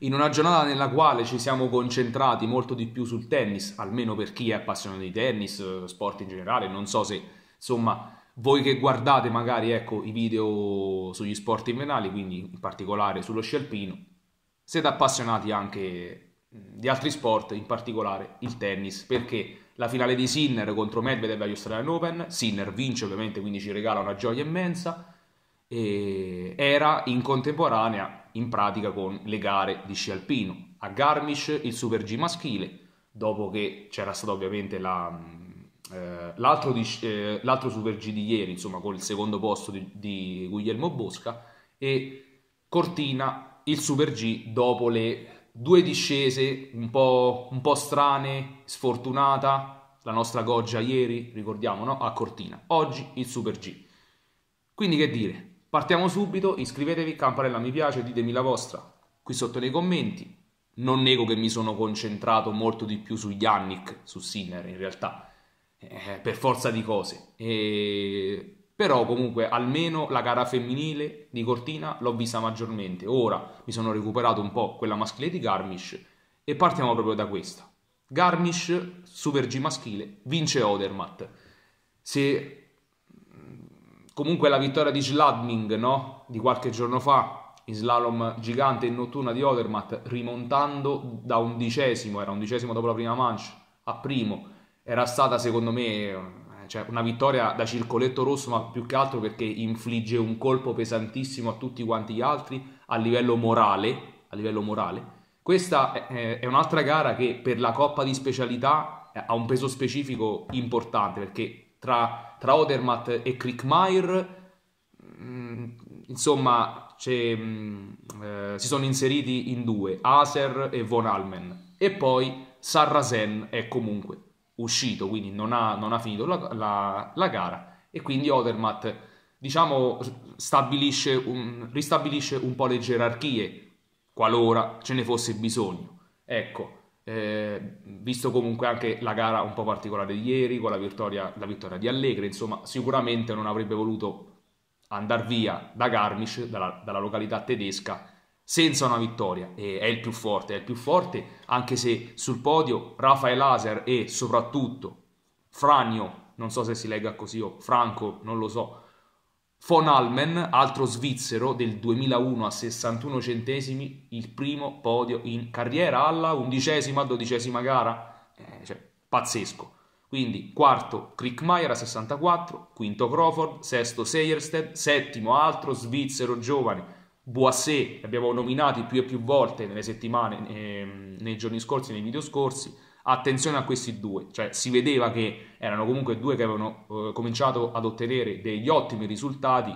In una giornata nella quale ci siamo concentrati molto di più sul tennis, almeno per chi è appassionato di tennis, eh, sport in generale, non so se insomma voi che guardate magari ecco, i video sugli sport invernali, quindi in particolare sullo sci alpino, siete appassionati anche di altri sport, in particolare il tennis, perché la finale di Sinner contro Medvedev agli Australian Open, Sinner vince ovviamente, quindi ci regala una gioia immensa, era in contemporanea in pratica con le gare di sci alpino. A Garmisch il Super G maschile, dopo che c'era stato ovviamente la, mm, eh, l'altro, di, eh, l'altro, Super G di ieri, insomma con il secondo posto di, di Guglielmo Bosca, e Cortina il Super G dopo le due discese un po', un po strane, sfortunata, la nostra Goggia ieri, ricordiamo, no? a Cortina, oggi il Super G. Quindi che dire, Partiamo subito, iscrivetevi, campanella mi piace, ditemi la vostra qui sotto nei commenti. Non nego che mi sono concentrato molto di più su Yannick, su Sinner in realtà, eh, per forza di cose. E... Però comunque almeno la gara femminile di Cortina l'ho vista maggiormente. Ora mi sono recuperato un po' quella maschile di Garmisch e partiamo proprio da questa. Garmisch, Super G maschile, vince Odermatt. Se comunque la vittoria di Sladming no? di qualche giorno fa in slalom gigante in notturna di Odermatt rimontando da undicesimo era undicesimo dopo la prima manche a primo era stata secondo me eh, cioè, una vittoria da circoletto rosso ma più che altro perché infligge un colpo pesantissimo a tutti quanti gli altri a livello morale, a livello morale. questa è, è un'altra gara che per la coppa di specialità eh, ha un peso specifico importante perché tra, tra Odermatt e Krickmeyer. Mm, insomma, mm, eh, si sono inseriti in due, Aser e Von Almen. E poi Sarrazen è comunque uscito, quindi non ha, non ha finito la, la, la, gara. E quindi Odermatt, diciamo, stabilisce un, ristabilisce un po' le gerarchie, qualora ce ne fosse bisogno. Ecco, eh, visto comunque anche la gara un po' particolare di ieri con la vittoria, la vittoria di Allegri, insomma sicuramente non avrebbe voluto andare via da Garmisch, dalla, dalla località tedesca, senza una vittoria. E è il più forte, è il più forte, anche se sul podio Rafael Laser e soprattutto Franio, non so se si legga così o Franco, non lo so, Von Almen, altro svizzero del 2001 a 61 centesimi, il primo podio in carriera alla undicesima, dodicesima gara, eh, cioè, pazzesco. Quindi quarto Krickmeyer a 64, quinto Crawford, sesto Seyersted, settimo altro svizzero giovane Boissé, abbiamo nominati più e più volte nelle settimane, eh, nei giorni scorsi, nei video scorsi, attenzione a questi due, cioè si vedeva che erano comunque due che avevano eh, cominciato ad ottenere degli ottimi risultati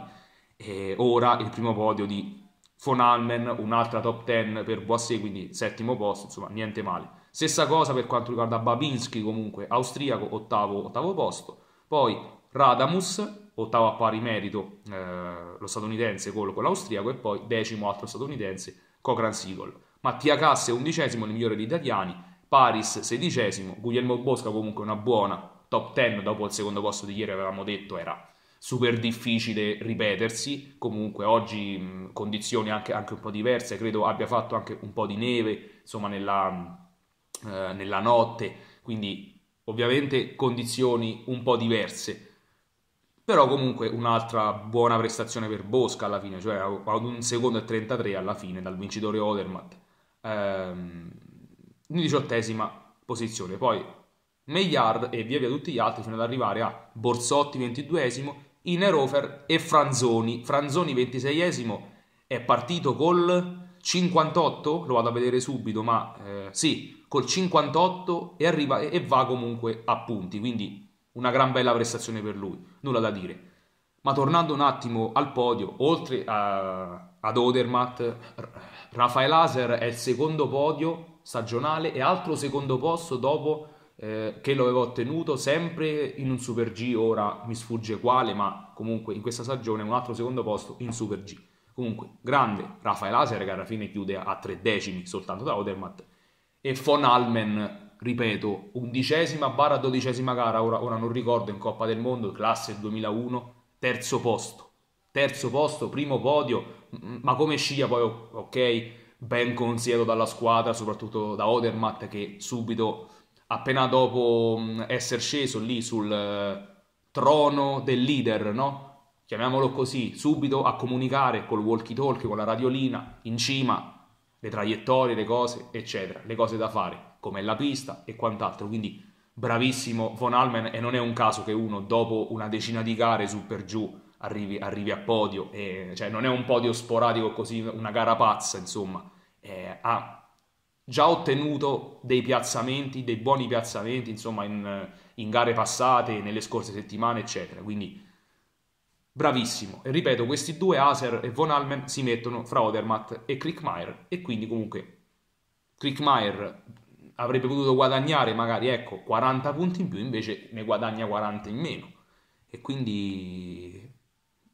e ora il primo podio di Von Almen, un'altra top 10 per Boissé, quindi settimo posto, insomma niente male. Stessa cosa per quanto riguarda Babinski comunque, austriaco, ottavo, ottavo posto, poi Radamus, ottavo a pari merito eh, lo statunitense con, con l'austriaco e poi decimo altro statunitense Cochran Seagull. Mattia Casse, undicesimo, il migliore degli italiani, Paris sedicesimo, Guglielmo Bosca comunque una buona top 10 dopo il secondo posto di ieri avevamo detto era super difficile ripetersi, comunque oggi mh, condizioni anche, anche, un po' diverse, credo abbia fatto anche un po' di neve insomma nella, eh, nella notte, quindi ovviamente condizioni un po' diverse però comunque un'altra buona prestazione per Bosca alla fine, cioè ad un secondo e 33 alla fine dal vincitore Odermatt. Ehm, in diciottesima posizione. Poi Meillard e via via tutti gli altri fino ad arrivare a Borsotti, 22esimo, Inerofer e Franzoni. Franzoni 26esimo è partito col 58, lo vado a vedere subito, ma eh, sì, col 58 e, arriva, e, va comunque a punti, quindi una gran bella prestazione per lui, nulla da dire. Ma tornando un attimo al podio, oltre a, ad Odermatt, Rafael Laser è il secondo podio stagionale e altro secondo posto dopo eh, che lo avevo ottenuto sempre in un Super G, ora mi sfugge quale, ma comunque in questa stagione un altro secondo posto in Super G. Comunque, grande Rafael Aser che alla fine chiude a tre decimi soltanto da Odermatt e Von Almen, ripeto, undicesima barra dodicesima gara, ora, ora non ricordo, in Coppa del Mondo, classe 2001, terzo posto. Terzo posto, primo podio, ma come scia poi, ok, ben considerato dalla squadra, soprattutto da Odermatt che subito, appena dopo mm, essere sceso lì sul eh, trono del leader, no? chiamiamolo così, subito a comunicare col walkie talkie, con la radiolina, in cima le traiettorie, le cose, eccetera, le cose da fare, come la pista e quant'altro. Quindi bravissimo Von Almen e non è un caso che uno dopo una decina di gare su per giù arrivi, arrivi a podio, e, cioè non è un podio sporadico così, una gara pazza, insomma, eh, ha già ottenuto dei piazzamenti, dei buoni piazzamenti, insomma, in, in gare passate, nelle scorse settimane, eccetera. Quindi bravissimo. E ripeto, questi due, Aser e Von Almen, si mettono fra Odermatt e Krickmeyer e quindi comunque Krickmeyer avrebbe potuto guadagnare magari ecco, 40 punti in più, invece ne guadagna 40 in meno. E quindi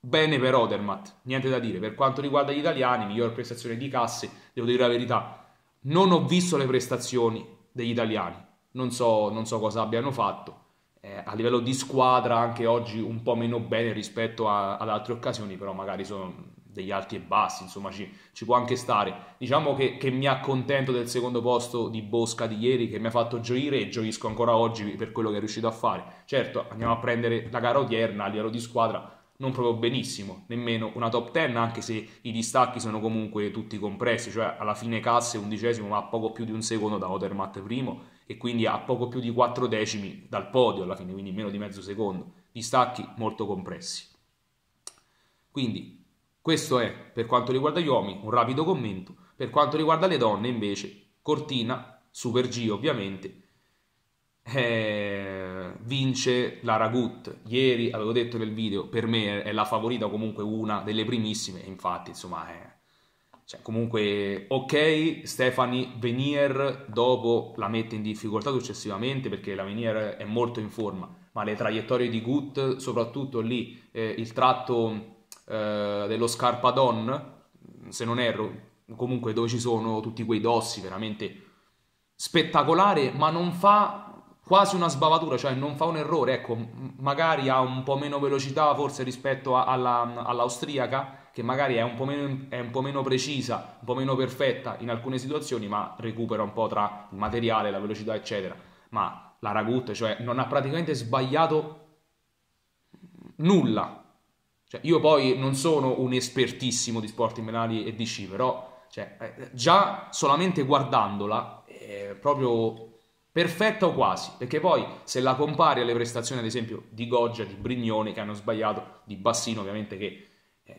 Bene per Odermatt, niente da dire. Per quanto riguarda gli italiani, miglior prestazione di casse, devo dire la verità, non ho visto le prestazioni degli italiani, non so, non so cosa abbiano fatto. Eh, a livello di squadra anche oggi un po' meno bene rispetto a, ad altre occasioni, però magari sono degli alti e bassi, insomma ci, ci può anche stare. Diciamo che, che, mi accontento del secondo posto di Bosca di ieri che mi ha fatto gioire e gioisco ancora oggi per quello che è riuscito a fare. Certo, andiamo a prendere la gara odierna a livello di squadra, non proprio benissimo, nemmeno una top 10, anche se i distacchi sono comunque tutti compressi, cioè alla fine Casse undicesimo ma a poco più di un secondo da Odermatt primo e quindi a poco più di quattro decimi dal podio alla fine, quindi meno di mezzo secondo, distacchi molto compressi. Quindi questo è per quanto riguarda gli uomini un rapido commento, per quanto riguarda le donne invece Cortina, Super G ovviamente, eh, vince la Ragut. Ieri avevo detto nel video, per me è la favorita, comunque una delle primissime, infatti, insomma, è... Eh, cioè, comunque, ok, Stefani Venier dopo la mette in difficoltà successivamente perché la Venier è molto in forma, ma le traiettorie di Gut, soprattutto lì, eh, il tratto eh, dello Scarpadon, se non erro, comunque dove ci sono tutti quei dossi, veramente spettacolare, ma non fa quasi una sbavatura, cioè non fa un errore, ecco, magari ha un po' meno velocità forse rispetto alla, all'austriaca, che magari è un, meno, è un, po meno, precisa, un po' meno perfetta in alcune situazioni, ma recupera un po' tra il materiale, la velocità, eccetera. Ma la Ragut, cioè, non ha praticamente sbagliato nulla. Cioè, io poi non sono un espertissimo di sport invernali e di sci, però cioè, eh, già solamente guardandola, eh, proprio perfetta o quasi, perché poi se la compari alle prestazioni ad esempio di Goggia, di Brignone che hanno sbagliato, di Bassino ovviamente che eh,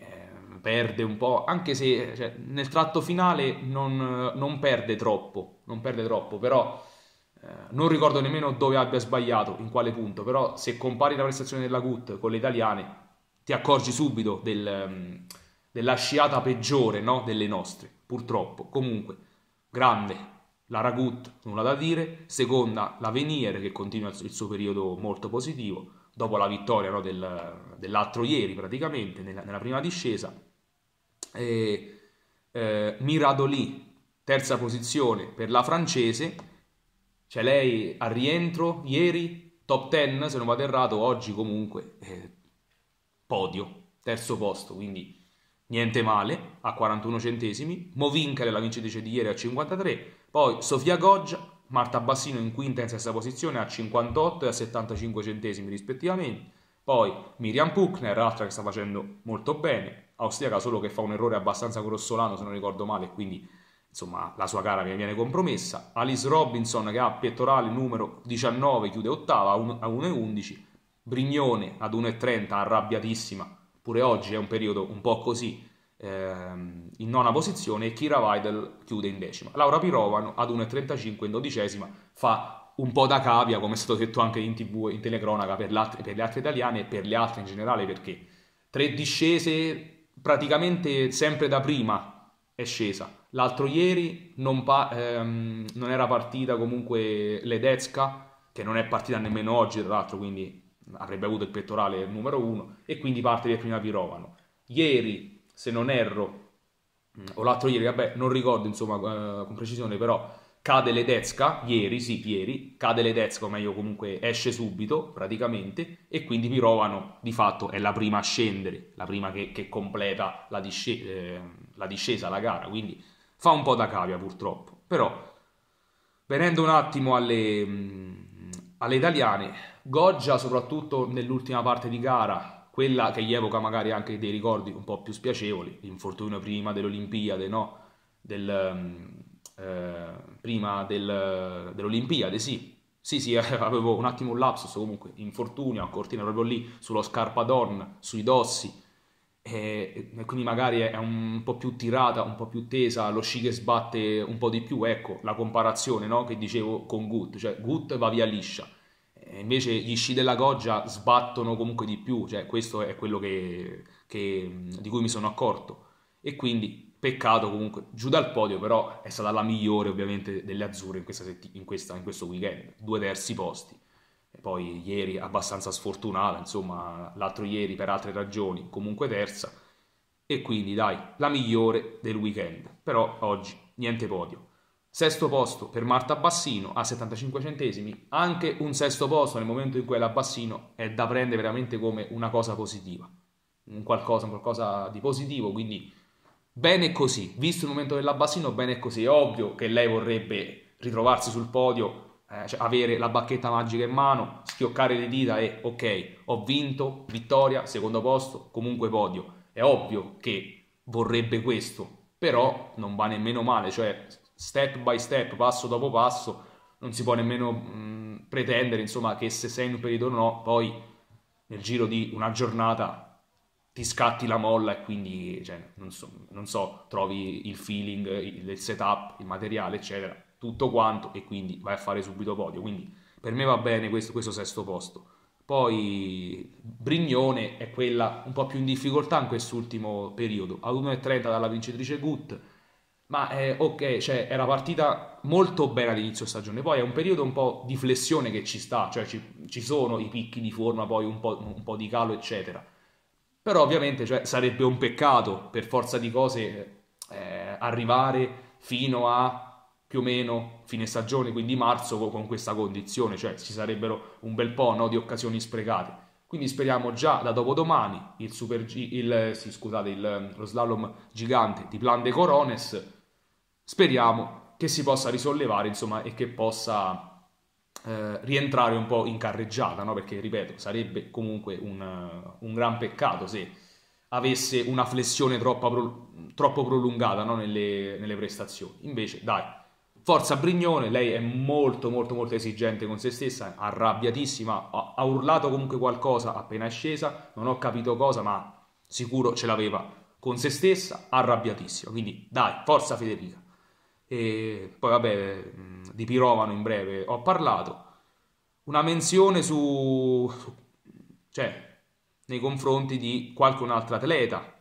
perde un po', anche se cioè, nel tratto finale non, non, perde troppo, non perde troppo, però eh, non ricordo nemmeno dove abbia sbagliato, in quale punto, però se compari la prestazione della Gut con le italiane ti accorgi subito del, ehm, della sciata peggiore no? delle nostre, purtroppo, comunque, grande la Ragut, nulla da dire, seconda la Venier che continua il suo periodo molto positivo, dopo la vittoria no, del, dell'altro ieri praticamente, nella, nella prima discesa, e, eh, Miradoli, terza posizione per la francese, c'è lei al rientro ieri, top 10 se non vado errato, oggi comunque eh, podio, terzo posto, quindi niente male, a 41 centesimi, Movincare la vincitrice di ieri a 53, poi Sofia Goggia, Marta Bassino in quinta e in sesta posizione a 58 e a 75 centesimi rispettivamente, poi Miriam Puckner, altra che sta facendo molto bene, austriaca solo che fa un errore abbastanza grossolano se non ricordo male, quindi insomma la sua gara viene compromessa, Alice Robinson che ha pettorale numero 19 chiude ottava a 1,11, Brignone ad 1,30 arrabbiatissima pure oggi è un periodo un po' così, ehm, in nona posizione e Kira Weidel chiude in decima. Laura Pirovano ad 1,35 in dodicesima fa un po' da cavia, come è stato detto anche in tv e in telecronaca per, per le altre italiane e per le altre in generale, perché tre discese praticamente sempre da prima è scesa. L'altro ieri non, pa- ehm, non era partita comunque Ledezca, che non è partita nemmeno oggi, tra l'altro, quindi avrebbe avuto il pettorale numero uno e quindi parte per prima Pirovano. Ieri, se non erro, mm, o l'altro ieri, vabbè, non ricordo insomma eh, con precisione, però cade Ledezka, ieri, sì, ieri, cade Ledezka, o meglio comunque esce subito praticamente, e quindi Pirovano di fatto è la prima a scendere, la prima che, che completa la, disce- eh, la discesa, la gara, quindi fa un po' da cavia purtroppo. Però, venendo un attimo alle, mm, alle italiane, Goggia soprattutto nell'ultima parte di gara, quella che gli evoca magari anche dei ricordi un po' più spiacevoli, l'infortunio prima delle Olimpiadi, no? Del, mm, eh, prima del, dell'Olimpiade, sì. Sì, sì, avevo un attimo un lapsus, comunque, infortunio a Cortina proprio lì, sullo Scarpadon, sui Dossi, e, e quindi magari è un po' più tirata, un po' più tesa, lo sci che sbatte un po' di più, ecco, la comparazione no? che dicevo con Gut, cioè Gut va via liscia, eh, invece gli sci della Goggia sbattono comunque di più, cioè questo è quello che, che, di cui mi sono accorto. E quindi peccato comunque, giù dal podio però è stata la migliore ovviamente delle azzurre in, questa setti- in, questa, in questo weekend, due terzi posti. E poi ieri abbastanza sfortunata, insomma l'altro ieri per altre ragioni comunque terza. E quindi dai, la migliore del weekend, però oggi niente podio. Sesto posto per Marta Bassino a 75 centesimi, anche un sesto posto nel momento in cui è la Bassino è da prendere veramente come una cosa positiva, un qualcosa, un qualcosa di positivo, quindi bene così, visto il momento della Bassino bene così, è ovvio che lei vorrebbe ritrovarsi sul podio, eh, cioè avere la bacchetta magica in mano, schioccare le dita e ok, ho vinto, vittoria, secondo posto, comunque podio, è ovvio che vorrebbe questo, però non va nemmeno male, cioè step by step, passo dopo passo, non si può nemmeno mh, mm, pretendere insomma, che se sei in un periodo o no, poi nel giro di una giornata ti scatti la molla e quindi cioè, non, so, non, so, trovi il feeling, il setup, il materiale, eccetera, tutto quanto e quindi vai a fare subito podio. Quindi per me va bene questo, questo sesto posto. Poi Brignone è quella un po' più in difficoltà in quest'ultimo periodo, ad 1,30 dalla vincitrice Gut, ma eh, ok, cioè era partita molto bene all'inizio stagione, poi è un periodo un po' di flessione che ci sta, cioè ci, ci sono i picchi di forma, poi un po', un po di calo, eccetera. Però ovviamente cioè, sarebbe un peccato, per forza di cose, eh, arrivare fino a più o meno fine stagione, quindi marzo, con questa condizione, cioè ci sarebbero un bel po' no, di occasioni sprecate. Quindi speriamo già da dopodomani il, super, il, sì, scusate, il lo slalom gigante di Plan de Corones speriamo che si possa risollevare, insomma, e che possa eh, rientrare un po' in carreggiata, no? Perché, ripeto, sarebbe comunque un, un gran peccato se avesse una flessione troppo, troppo prolungata no? nelle, nelle, prestazioni. Invece, dai, forza Brignone, lei è molto molto molto esigente con se stessa, arrabbiatissima, ha, ha urlato comunque qualcosa appena è scesa, non ho capito cosa, ma sicuro ce l'aveva con se stessa, arrabbiatissima. Quindi, dai, forza Federica e poi vabbè di Pirovano in breve ho parlato, una menzione su, cioè, nei confronti di qualche altro atleta,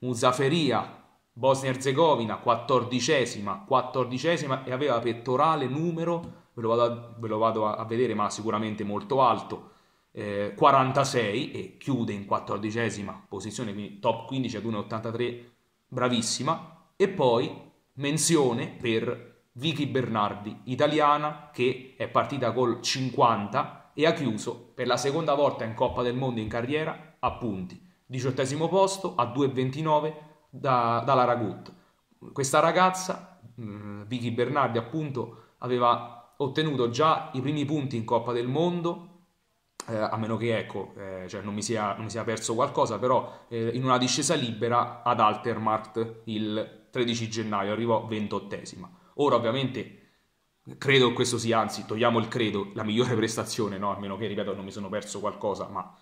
Muzaferia, Bosnia-Herzegovina, quattordicesima, quattordicesima e aveva pettorale numero, ve lo vado a, ve lo vado a vedere ma sicuramente molto alto, eh, 46 e chiude in quattordicesima posizione, quindi top 15 ad 1,83, bravissima, e poi Menzione per Vicky Bernardi, italiana, che è partita col 50 e ha chiuso per la seconda volta in Coppa del Mondo in carriera a punti. Diciottesimo posto a 2,29 da, dalla Ragut. Questa ragazza, mm, Vicky Bernardi, appunto, aveva ottenuto già i primi punti in Coppa del Mondo eh, a meno che ecco, eh, cioè non, mi sia, non, mi sia, perso qualcosa, però eh, in una discesa libera ad Altermart il 13 gennaio, arrivò 28esima. Ora ovviamente credo che questo sia, anzi togliamo il credo, la migliore prestazione, no? A meno che ripeto non mi sono perso qualcosa, ma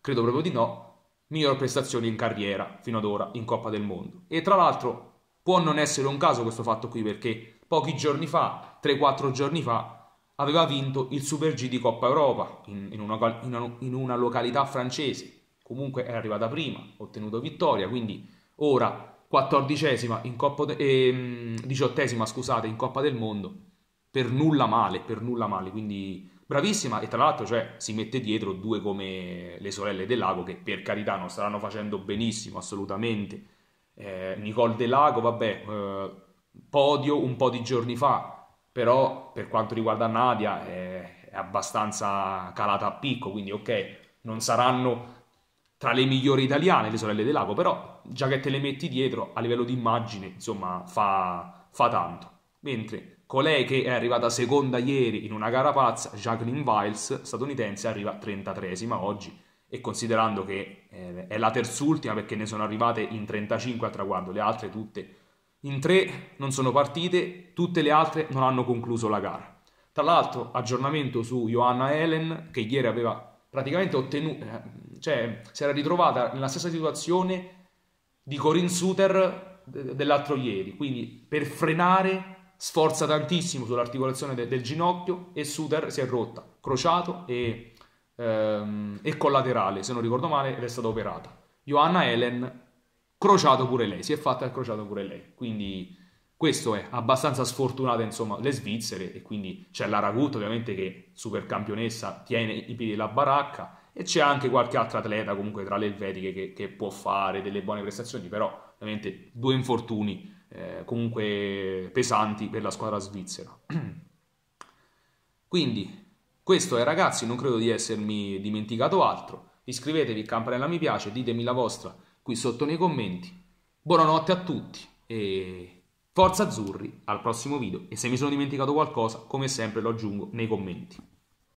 credo proprio di no, miglior prestazione in carriera fino ad ora in Coppa del Mondo. E tra l'altro può non essere un caso questo fatto qui perché pochi giorni fa, 3-4 giorni fa, aveva vinto il Super G di Coppa Europa in, in, una, in, una, in una località francese, comunque era arrivata prima, ha ottenuto vittoria, quindi ora 14esima in Coppa de- ehm, 18esima, scusate, in Coppa del Mondo. Per nulla male, per nulla male, quindi bravissima e tra l'altro cioè, si mette dietro due come le sorelle del lago che per carità non staranno facendo benissimo assolutamente. Eh, Nicole del lago, vabbè, eh, podio un po' di giorni fa, però per quanto riguarda Nadia eh, è abbastanza calata a picco, quindi ok, non saranno tra le migliori italiane, le sorelle del lago, però già che te le metti dietro a livello di immagine, insomma, fa, fa tanto. Mentre colei che è arrivata seconda ieri in una gara pazza, Jacqueline Viles, statunitense, arriva 33esima oggi e considerando che eh, è la terzultima perché ne sono arrivate in 35 al traguardo, le altre tutte in tre non sono partite, tutte le altre non hanno concluso la gara. Tra l'altro, aggiornamento su Johanna Helen che ieri aveva praticamente ottenuto eh, cioè, si era ritrovata nella stessa situazione di Corinne Suter dell'altro ieri, quindi per frenare sforza tantissimo sull'articolazione de- del ginocchio e Suter si è rotta, crociato e, ehm, e, collaterale, se non ricordo male, ed è stata operata. Johanna Helen, crociato pure lei, si è fatta il crociato pure lei. Quindi questo è abbastanza sfortunata, insomma, le Svizzere e quindi c'è la Ragut, ovviamente, che super campionessa, tiene i piedi della baracca e c'è anche qualche altro atleta comunque tra le elvetiche che, che può fare delle buone prestazioni, però ovviamente due infortuni eh, comunque pesanti per la squadra svizzera. Quindi questo è ragazzi, non credo di essermi dimenticato altro. Iscrivetevi, campanella mi piace, ditemi la vostra qui sotto nei commenti. Buonanotte a tutti e forza azzurri al prossimo video e se mi sono dimenticato qualcosa come sempre lo aggiungo nei commenti.